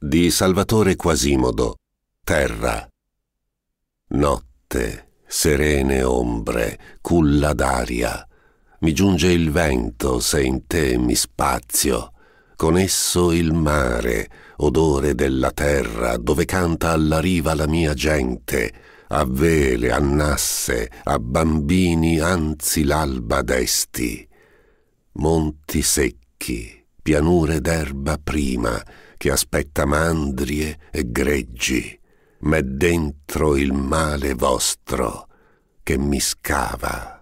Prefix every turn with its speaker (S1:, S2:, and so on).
S1: di Salvatore Quasimodo, Terra. Notte, serene ombre, culla d'aria, mi giunge il vento se in te mi spazio, con esso il mare, odore della terra, dove canta alla riva la mia gente, a vele, a nasse, a bambini anzi l'alba desti. Monti secchi, pianure d'erba prima che aspetta mandrie e greggi, m'è dentro il male vostro che mi scava.